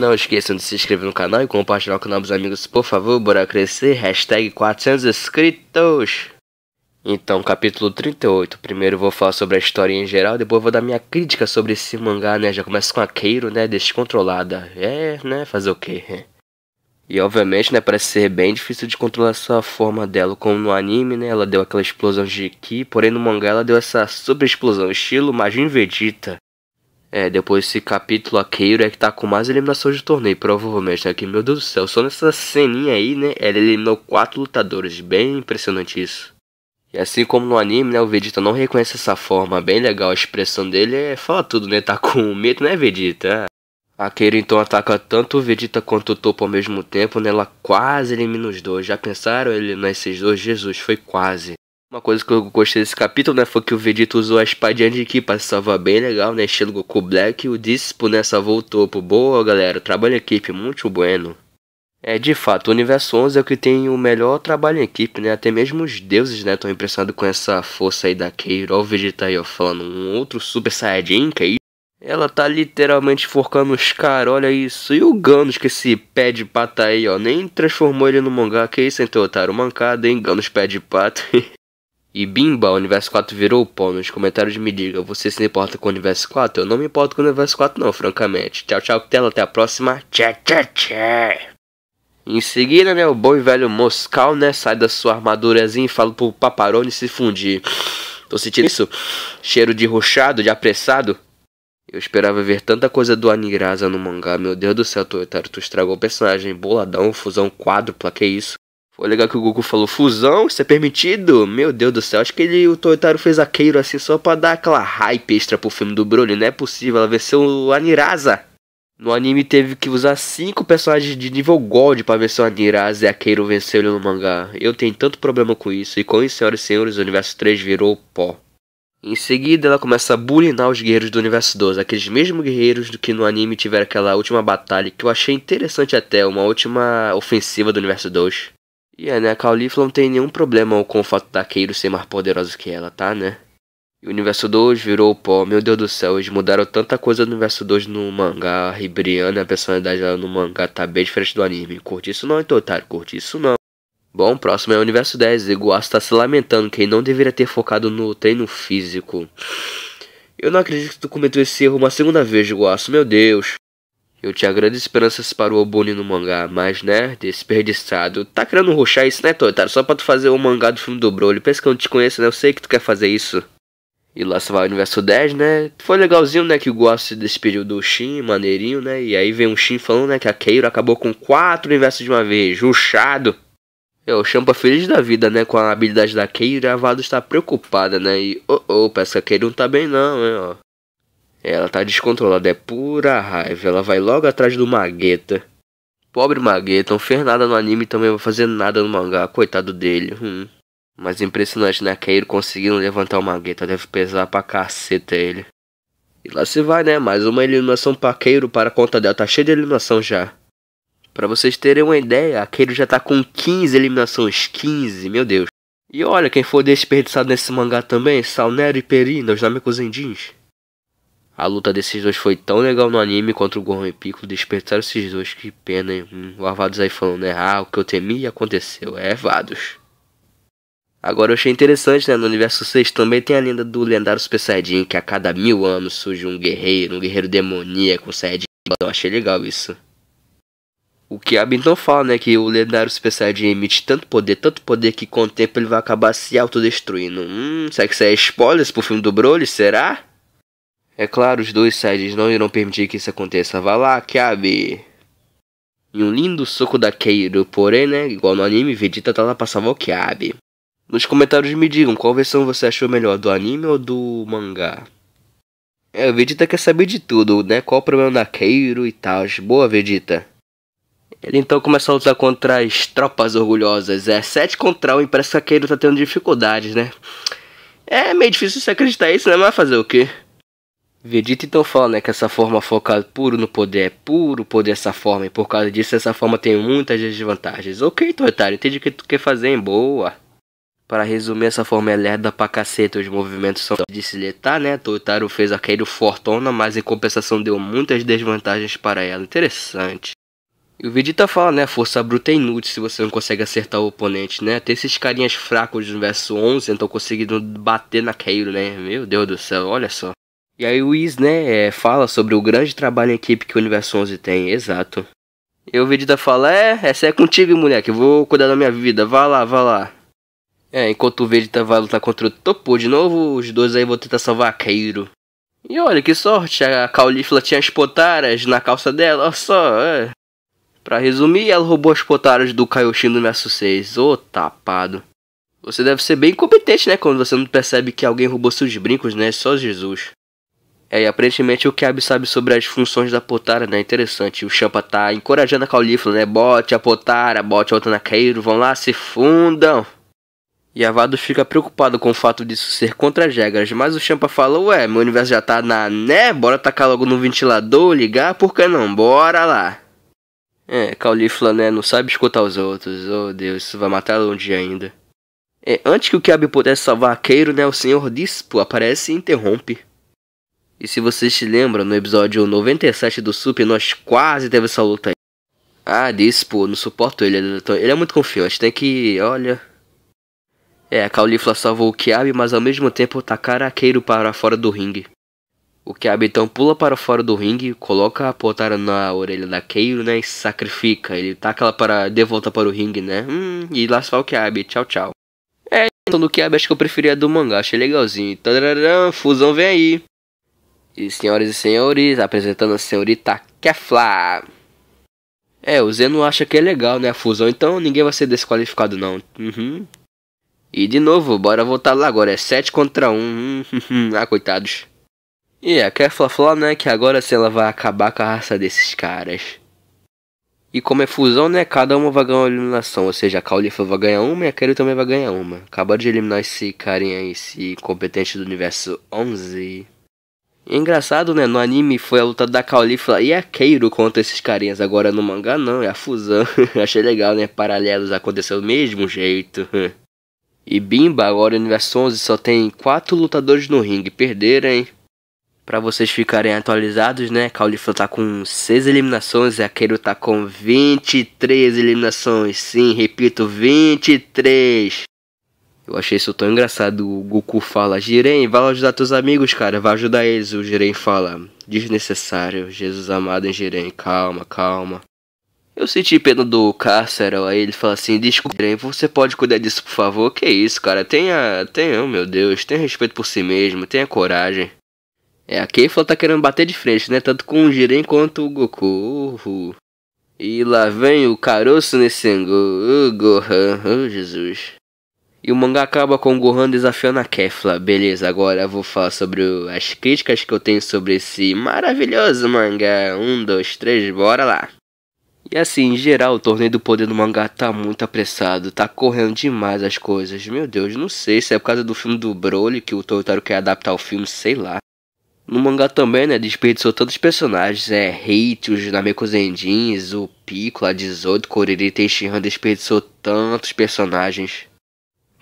Não esqueçam de se inscrever no canal e compartilhar com novos amigos, por favor, bora crescer. Hashtag 400 inscritos. Então, capítulo 38. Primeiro vou falar sobre a história em geral, depois vou dar minha crítica sobre esse mangá, né? Já começa com a Keiro, né? Descontrolada. É, né? Fazer o quê? E obviamente, né? Parece ser bem difícil de controlar a sua forma dela. Como no anime, né? Ela deu aquela explosão de Ki, porém no mangá ela deu essa super explosão, estilo Majin Vegeta. É, depois desse capítulo, a Keiro é que tá com mais eliminações de torneio, provavelmente, aqui né? meu Deus do céu, só nessa ceninha aí, né? Ela eliminou quatro lutadores, bem impressionante isso. E assim como no anime, né? O Vegeta não reconhece essa forma, bem legal, a expressão dele é... Fala tudo, né? Tá com medo, né, Vegeta? A Keiro então ataca tanto o Vegeta quanto o Topo ao mesmo tempo, né? Ela quase elimina os dois. Já pensaram ele nesses dois? Jesus, foi quase. Uma coisa que eu gostei desse capítulo, né, foi que o Vegeta usou a espadinha de Ki pra se salvar bem legal, né, estilo Goku Black. O Dispo, né, salvou o topo. Boa, galera, trabalho em equipe, muito bueno. É, de fato, o Universo 11 é o que tem o melhor trabalho em equipe, né, até mesmo os deuses, né, estão impressionados com essa força aí da Keiro. Olha o Vegeta aí, ó, falando um outro Super Saiyajin, que aí... É Ela tá literalmente forcando os caras, olha isso. E o Ganos que esse pé de pata aí, ó, nem transformou ele no mangá, que isso, teu otário, mancada, hein, Ganos pé de pata. E bimba, o universo 4 virou o pó. Nos comentários me diga, você se importa com o universo 4? Eu não me importo com o universo 4 não, francamente. Tchau, tchau, tela, até a próxima. Tchau, tchau, tchau. Em seguida, né, o bom e velho Moscal, né, sai da sua armadurazinha e fala pro Paparone se fundir. Tô sentindo isso? Cheiro de rochado, de apressado. Eu esperava ver tanta coisa do Anigrasa no mangá. Meu Deus do céu, Toyotaro, tu estragou o personagem. Boladão, fusão quádrupla, que isso? Pô, legal que o Goku falou fusão, isso é permitido? Meu Deus do céu, acho que ele, o Toyotaro fez aqueiro assim só pra dar aquela hype extra pro filme do Broly. Não é possível, ela venceu o Anirasa. No anime teve que usar cinco personagens de nível Gold pra vencer o Anirasa e Keiro venceu ele no mangá. Eu tenho tanto problema com isso, e com isso, senhoras e senhores, o universo 3 virou pó. Em seguida, ela começa a bulinar os guerreiros do universo 12, aqueles mesmos guerreiros do que no anime tiveram aquela última batalha que eu achei interessante até, uma última ofensiva do universo 2. E é, né? A Caulifla não tem nenhum problema com o fato da Keiro ser mais poderosa que ela, tá, né? E o universo 2 virou pó. Meu Deus do céu, eles mudaram tanta coisa do universo 2 no mangá. A Hibriana, a personalidade dela no mangá tá bem diferente do anime. Curte isso não, então, otário. Curte isso não. Bom, próximo é o universo 10. Iguaço tá se lamentando que ele não deveria ter focado no treino físico. Eu não acredito que tu cometeu esse erro uma segunda vez, Iguaço. Meu Deus. Eu tinha grandes esperanças para o Obune no mangá, mas, né, desperdiçado. Tá querendo ruxar isso, né, Toyotaro? Só pra tu fazer o mangá do filme do Broly. Pensa que eu não te conheço, né? Eu sei que tu quer fazer isso. E lá se vai o universo 10, né? Foi legalzinho, né? Que o Guaço se despediu do Shin, maneirinho, né? E aí vem um Shin falando, né? Que a Keiro acabou com quatro universos de uma vez, ruxado. É, o Champa feliz da vida, né? Com a habilidade da Keiro, a Vado está preocupada, né? E, oh, oh, parece que a Keiro não tá bem não, né? Ó. Ela tá descontrolada, é pura raiva. Ela vai logo atrás do Magueta. Pobre Magueta, não fez nada no anime e também vai fazer nada no mangá. Coitado dele. Hum. Mas é impressionante, né? Keiro conseguindo levantar o Magueta. Deve pesar pra caceta ele. E lá se vai, né? Mais uma eliminação pra Keiro para a conta dela. Tá cheia de eliminação já. Para vocês terem uma ideia, a Keiro já tá com 15 eliminações. 15, meu Deus. E olha, quem for desperdiçado nesse mangá também, Salnero e Perina, os namekuzendins. A luta desses dois foi tão legal no anime contra o Gohan e Piccolo. Despertaram esses dois, que pena, hein? Hum, o Arvados aí falando, né? Ah, o que eu temi aconteceu. É, Vados. Agora eu achei interessante, né? No universo 6 também tem a lenda do lendário Super Saiyajin, que a cada mil anos surge um guerreiro, um guerreiro demoníaco, um Saiyajin. Eu achei legal isso. O Kiaba então fala, né, que o lendário Super Saiyajin emite tanto poder, tanto poder que com o tempo ele vai acabar se autodestruindo. Hum, será que isso é spoilers pro filme do Broly? Será? É claro, os dois sides não irão permitir que isso aconteça. Vá lá, Kabe! Em um lindo soco da Keiro, porém, né, igual no anime, Vegeta tá lá passava o Kiabe. Nos comentários me digam qual versão você achou melhor, do anime ou do mangá? É, o Vegeta quer saber de tudo, né? Qual o problema da Keiro e tal. Boa, Vegeta. Ele então começa a lutar contra as tropas orgulhosas. É 7 contra 1 e parece que a Keiro tá tendo dificuldades, né? É meio difícil se acreditar isso, né? Mas fazer o quê? Vegeta então fala né, que essa forma focada puro no poder é puro poder essa forma, e por causa disso essa forma tem muitas desvantagens. Ok, Toitário, então, entendi o que tu quer fazer, hein? Boa! Para resumir, essa forma é lerda pra caceta, os movimentos são de se letar, né? Toitário então, fez a caída fortona, mas em compensação deu muitas desvantagens para ela. Interessante. E o Vegeta fala, né? Força bruta é inútil se você não consegue acertar o oponente, né? Tem esses carinhas fracos do verso 11, então conseguindo bater na Keiro, né? Meu Deus do céu, olha só. E aí o Is, né, é, fala sobre o grande trabalho em equipe que o Universo 11 tem, exato. E o Vegeta fala, é, essa é contigo, moleque, eu vou cuidar da minha vida, vá lá, vá lá. É, enquanto o Vegeta vai lutar contra o Topo de novo, os dois aí vão tentar salvar a Keiro. E olha, que sorte, a Caulifla tinha as potaras na calça dela, olha só, é. Pra resumir, ela roubou as potaras do Kaioshin do Universo 6, ô tapado. Você deve ser bem incompetente, né? Quando você não percebe que alguém roubou seus brincos, né? Só Jesus. É, e aparentemente o Kab sabe sobre as funções da Potara, né? Interessante. O Champa tá encorajando a Caulifla, né? Bote a Potara, bote a Cairo, vão lá, se fundam. E a Vado fica preocupado com o fato disso ser contra as regras, mas o Champa falou, ué, meu universo já tá na né? Bora tacar logo no ventilador, ligar, por que não? Bora lá. É, Caulifla, né? Não sabe escutar os outros. Oh, Deus, isso vai matar ela um dia ainda. É, antes que o Kab pudesse salvar Keiro, né? O Senhor Dispo aparece e interrompe. E se vocês se lembram, no episódio 97 do Sup, nós quase teve essa luta aí. Ah, disse, pô, não suporto ele. Né? Então, ele é muito confiante, tem que. Olha. É, a Caulifla salvou o Kiabi, mas ao mesmo tempo tá Keiro para fora do ringue. O Kiabi então pula para fora do ringue, coloca a potara na orelha da Keiro, né, e sacrifica. Ele taca ela para de volta para o ringue, né? Hum, e lá se o Kiabi, tchau, tchau. É, então do Kiabi acho que eu preferia a do mangá, achei legalzinho. Tadararam, fusão vem aí. E senhoras e senhores, apresentando a senhorita Kefla. É, o Zeno acha que é legal, né, a fusão, então ninguém vai ser desqualificado não. Uhum. E de novo, bora voltar lá agora, é 7 contra 1. Uhum. ah, coitados. E a Kefla falou né, que agora sim ela vai acabar com a raça desses caras. E como é fusão, né, cada uma vai ganhar uma eliminação, ou seja, a Caulifla vai ganhar uma e a Kerry também vai ganhar uma. Acabou de eliminar esse carinha aí, esse competente do universo 11. É engraçado, né? No anime foi a luta da Caulifla e a Keiro contra esses carinhas. Agora no mangá não, é a fusão. Achei legal, né? Paralelos aconteceu do mesmo jeito. e Bimba, agora Universo 11 só tem quatro lutadores no ringue. Perderam, hein? Pra vocês ficarem atualizados, né? Caulifla tá com 6 eliminações e a Keiro tá com 23 eliminações. Sim, repito, 23. Eu achei isso tão engraçado. O Goku fala: Jiren, vai ajudar teus amigos, cara, vai ajudar eles. O Jiren fala: Desnecessário, Jesus amado em Jiren, calma, calma. Eu senti pena do Carcero, aí ele fala assim: Desculpa, Jiren, você pode cuidar disso, por favor? Que isso, cara, tenha, tenha, oh, meu Deus, tenha respeito por si mesmo, tenha coragem. É, a Keifla tá querendo bater de frente, né? Tanto com o Jiren quanto o Goku. Uhul. E lá vem o caroço nesse angu. Uh, Gohan. Oh, Jesus. E o mangá acaba com o Gohan desafiando a Kefla. Beleza, agora vou falar sobre o, as críticas que eu tenho sobre esse maravilhoso mangá. Um, dois, três, bora lá! E assim, em geral, o torneio do poder do mangá tá muito apressado, tá correndo demais as coisas. Meu Deus, não sei se é por causa do filme do Broly que o Totaro quer adaptar o filme, sei lá. No mangá também, né, desperdiçou tantos personagens, é, Hate, os Namekusendins, o Piccolo, a 18, Koriri, Teixeira, desperdiçou tantos personagens.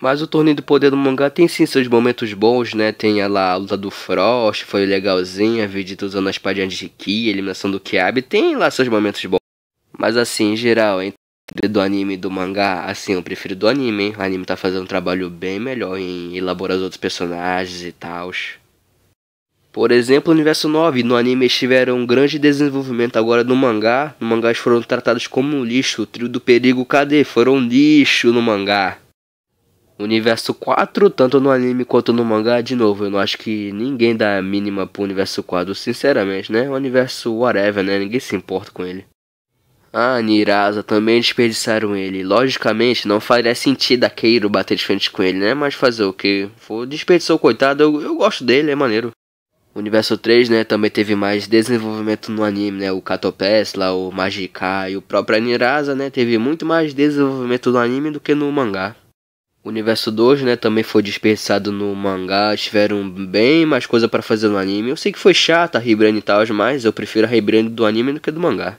Mas o torneio do poder do mangá tem sim seus momentos bons, né? Tem lá a luta do Frost, foi legalzinha, Vegeta usando a espadinha de Ki, eliminação do Kiabi, tem lá seus momentos bons. Mas assim, em geral, entre do anime e do mangá, assim, eu prefiro do anime, hein? O anime tá fazendo um trabalho bem melhor em elaborar os outros personagens e tal. Por exemplo, o universo 9, no anime eles tiveram um grande desenvolvimento agora no mangá. No mangá eles foram tratados como um lixo. O trio do perigo, cadê? Foram um lixo no mangá. Universo 4, tanto no anime quanto no mangá, de novo, eu não acho que ninguém dá mínima pro Universo 4, sinceramente, né? O é Universo whatever, né? Ninguém se importa com ele. Ah, Nirasa, também desperdiçaram ele. Logicamente, não faria sentido a Keiro bater de frente com ele, né? Mas fazer o quê? Desperdiçou o coitado, eu, eu gosto dele, é maneiro. O universo 3, né, também teve mais desenvolvimento no anime, né? O Katopes, lá o Magikai e o próprio Nirasa, né? Teve muito mais desenvolvimento no anime do que no mangá universo 2, né, também foi desperdiçado no mangá, tiveram bem mais coisa para fazer no anime. Eu sei que foi chata a rebrand e tal, mas eu prefiro a rebrand do anime do que do mangá.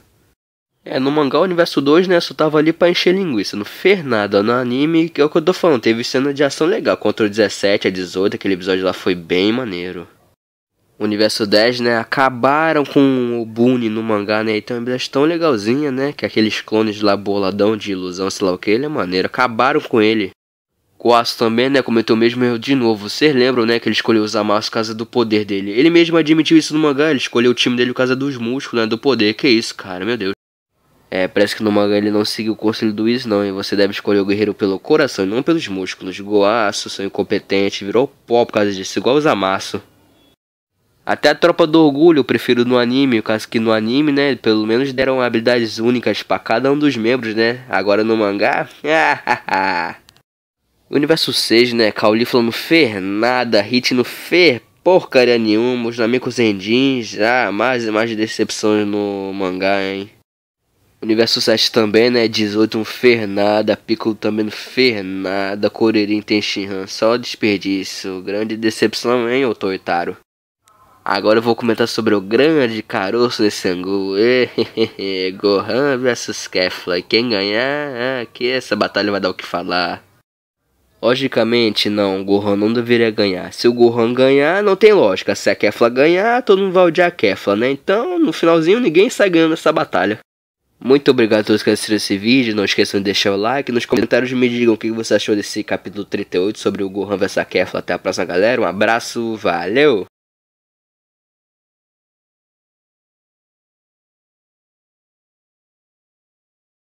É, no mangá o universo 2, né, só tava ali pra encher linguiça, não fez nada. No anime, que é o que eu tô falando, teve cena de ação legal, contra o 17, a 18, aquele episódio lá foi bem maneiro. universo 10, né, acabaram com o Boone no mangá, né, então é tão legalzinha, né, que aqueles clones lá boladão de ilusão, sei lá o que, ele é maneiro, acabaram com ele. Coasso também, né, cometeu o mesmo erro de novo. Vocês lembram, né, que ele escolheu usar Zamasu por causa do poder dele. Ele mesmo admitiu isso no mangá, ele escolheu o time dele por causa dos músculos, né, do poder. Que isso, cara, meu Deus. É, parece que no mangá ele não seguiu o conselho do Whis, não, e você deve escolher o guerreiro pelo coração e não pelos músculos. Goaço, são incompetente, virou pó por causa disso, igual o Zamasu. Até a tropa do orgulho eu prefiro no anime, caso que no anime, né, pelo menos deram habilidades únicas para cada um dos membros, né? Agora no mangá, ah, Universo 6, né? Kaoli falando Fer nada, hit no Fer porcaria nenhuma. Os amigos Zendin já mais e mais decepções no mangá, hein? Universo 7 também, né? 18 um Fernada, Piccolo também no Fernada, Coreirinho tem Shinhan, só desperdício. Grande decepção, hein, ô Toitaro? Agora eu vou comentar sobre o grande caroço desse Angu. Eh, Gohan versus Kefla. Quem ganhar, aqui ah, essa batalha vai dar o que falar. Logicamente, não, o Gohan não deveria ganhar. Se o Gohan ganhar, não tem lógica. Se a Kefla ganhar, todo mundo vai odiar a Kefla, né? Então, no finalzinho, ninguém sai ganhando essa batalha. Muito obrigado a todos que assistiram esse vídeo. Não esqueçam de deixar o like. Nos comentários me digam o que você achou desse capítulo 38 sobre o Gohan vs Kefla. Até a próxima, galera. Um abraço, valeu!